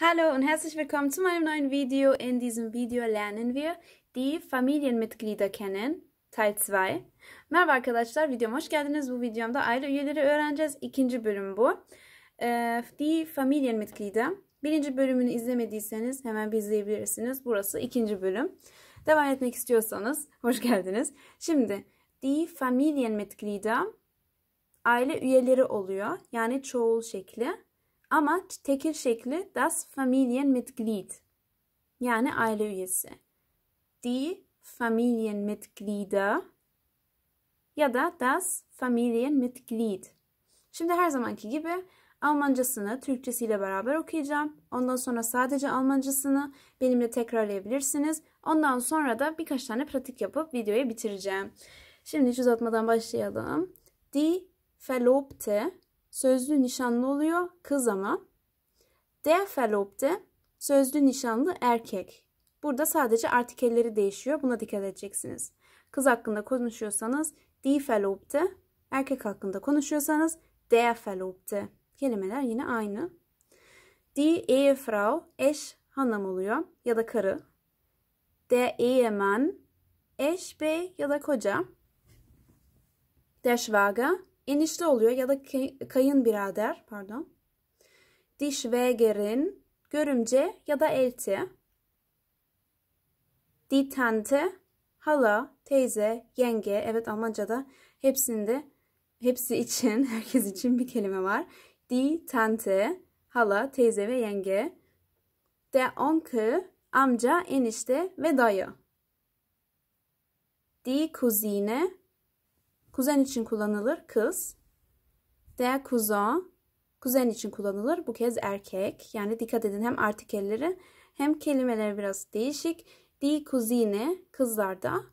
Hallo und herzlich willkommen zu meinem neuen Video. In diesem Video lernen wir die Familienmitglieder kennen. Teil 2. Merhaba arkadaşlar, videoma hoş geldiniz. Bu videomda aile üyeleri öğreneceğiz. İkinci bölüm bu. Ee, die Familienmitglieder. Birinci bölümünü izlemediyseniz hemen bir izleyebilirsiniz. Burası ikinci bölüm. Devam etmek istiyorsanız hoş geldiniz. Şimdi die Familienmitglieder aile üyeleri oluyor. Yani çoğul şekli. Ama tekil şekli das Familienmitglied. Yani aile üyesi. Die Familienmitglieder ya da das Familienmitglied. Şimdi her zamanki gibi Almancasını Türkçesiyle beraber okuyacağım. Ondan sonra sadece Almancasını benimle tekrarlayabilirsiniz. Ondan sonra da birkaç tane pratik yapıp videoyu bitireceğim. Şimdi hiç uzatmadan başlayalım. Die Verlobte sözlü nişanlı oluyor kız ama. Der Verlobte sözlü nişanlı erkek. Burada sadece artikelleri değişiyor. Buna dikkat edeceksiniz. Kız hakkında konuşuyorsanız die Verlobte, erkek hakkında konuşuyorsanız der Verlobte. Kelimeler yine aynı. Die Ehefrau eş hanım oluyor ya da karı. Der Ehemann eş bey ya da koca. Der Schwager enişte oluyor ya da kayınbirader pardon. Diş ve gerin görümce ya da elti. di Tante, hala, teyze, yenge. Evet Almanca'da hepsinde hepsi için, herkes için bir kelime var. di Tante, hala, teyze ve yenge. de Onkel, amca, enişte ve dayı. Die Cousine, Kuzen için kullanılır kız. Der cousin. Kuzen için kullanılır. Bu kez erkek. Yani dikkat edin hem artikelleri hem kelimeleri biraz değişik. Die Cousine kızlarda.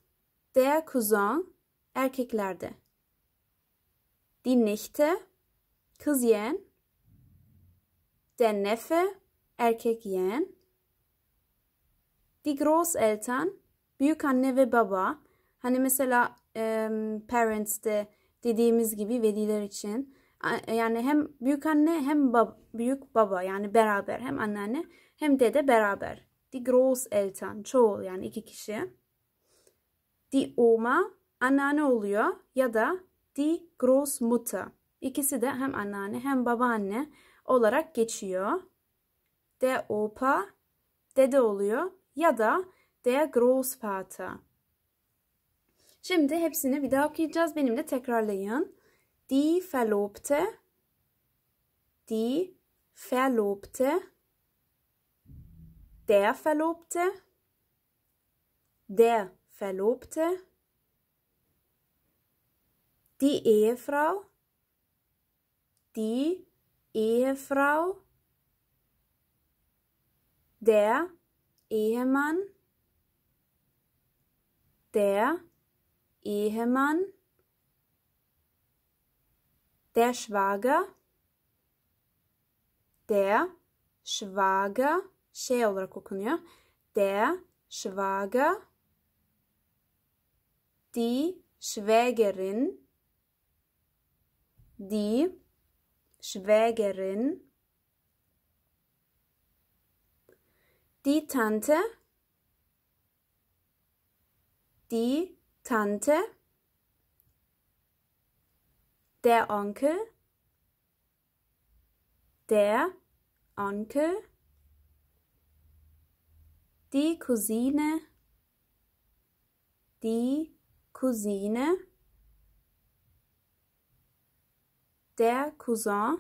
Der cousin erkeklerde. Die Nichte kız yeğen. Der Neffe erkek yeğen. Die Großeltern büyük anne ve baba. Hani mesela Parents de dediğimiz gibi veliler için yani hem büyük anne hem bab büyük baba yani beraber hem anneanne hem dede beraber. Die Großeltern çoğul yani iki kişi. Die Oma anneanne oluyor ya da die Großmutter. İkisi de hem anneanne hem babaanne olarak geçiyor. De Opa dede oluyor ya da der Großvater Şimdi hepsini bir daha okuyacağız. Benimle tekrarlayın. Die Verlobte, die Verlobte, der Verlobte, der Verlobte, die Ehefrau, die Ehefrau, der Ehemann, der Ehemann, der Schwager, der Schwager şey olarak okunuyor. Der Schwager, die Schwägerin, die Schwägerin, die Tante, die Tante, der Onkel, der Onkel, die Cousine, die Cousine, der Cousin,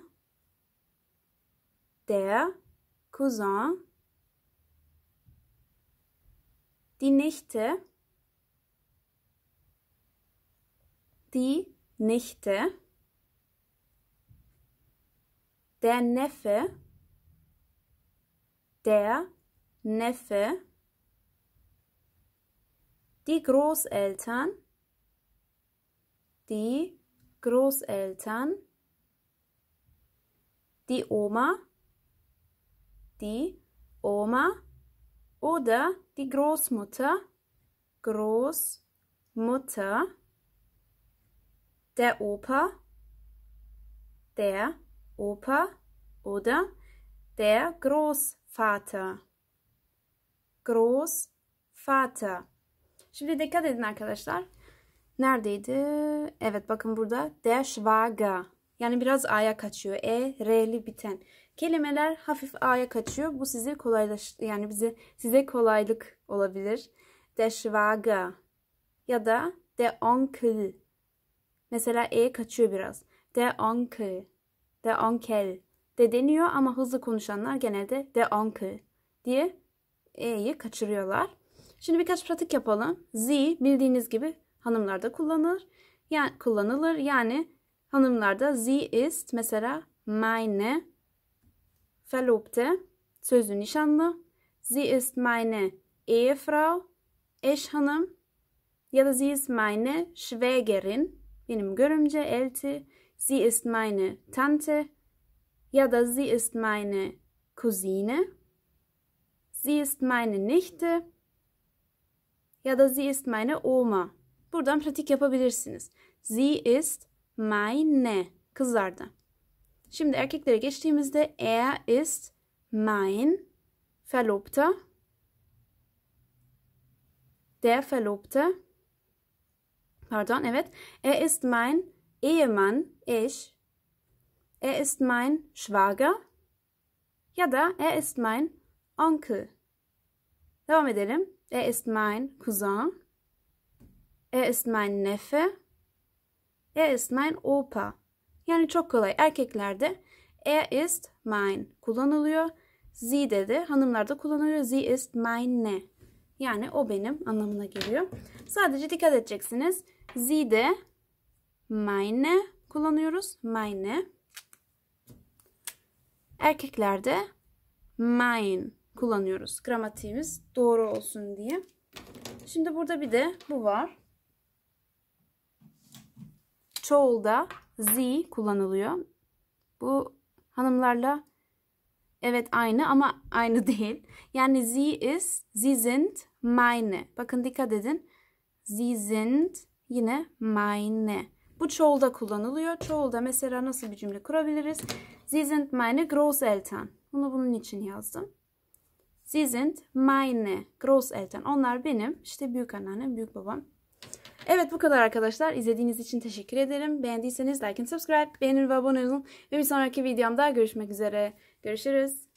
der Cousin, die Nichte, die Nichte, der Neffe, der Neffe, die Großeltern, die Großeltern, die Oma, die Oma oder die Großmutter, Großmutter. der Opa, der Opa oder der Großvater. Großvater. Şimdi dikkat edin arkadaşlar. Neredeydi? Evet bakın burada. Der Schwager. Yani biraz A'ya kaçıyor. E, R'li biten. Kelimeler hafif A'ya kaçıyor. Bu size kolaylaş yani bize size kolaylık olabilir. Der Schwager ya da der Onkel Mesela E kaçıyor biraz. De onkel. De onkel. De deniyor ama hızlı konuşanlar genelde de onkel diye E'yi kaçırıyorlar. Şimdi birkaç pratik yapalım. Z bildiğiniz gibi hanımlarda kullanılır. Yani kullanılır. Yani hanımlarda Z ist mesela meine Verlobte sözlü nişanlı. Z ist meine Ehefrau, eş hanım. Ya da Z ist meine Schwägerin, benim görümce elti, sie ist meine Tante ya da sie ist meine Cousine, sie ist meine Nichte ya da sie ist meine Oma. Buradan pratik yapabilirsiniz. Sie ist meine kızlarda. Şimdi erkeklere geçtiğimizde er ist mein Verlobter. Der Verlobte Pardon evet. Er ist mein Ehemann, ich. Er ist mein Schwager. ja da er ist mein Onkel. Devam edelim. Er ist mein Cousin. Er ist mein Neffe. Er ist mein Opa. Yani çok kolay. Erkeklerde er ist mein kullanılıyor. Sie de hanımlarda kullanılıyor. Sie ist meine. Yani o benim anlamına geliyor. Sadece dikkat edeceksiniz. Z'de meine kullanıyoruz. Meine. Erkeklerde mein kullanıyoruz. Gramatiğimiz doğru olsun diye. Şimdi burada bir de bu var. Çoğulda z kullanılıyor. Bu hanımlarla evet aynı ama aynı değil. Yani sie ist, sie sind, meine. Bakın dikkat edin. Sie sind yine meine. Bu çoğulda kullanılıyor. Çoğulda mesela nasıl bir cümle kurabiliriz? Sie sind meine Großeltern. Bunu bunun için yazdım. Sie sind meine Großeltern. Onlar benim işte büyük anneannem, büyük babam. Evet bu kadar arkadaşlar. İzlediğiniz için teşekkür ederim. Beğendiyseniz like and subscribe, beğenin ve abone olun. Ve bir sonraki videomda görüşmek üzere. Görüşürüz.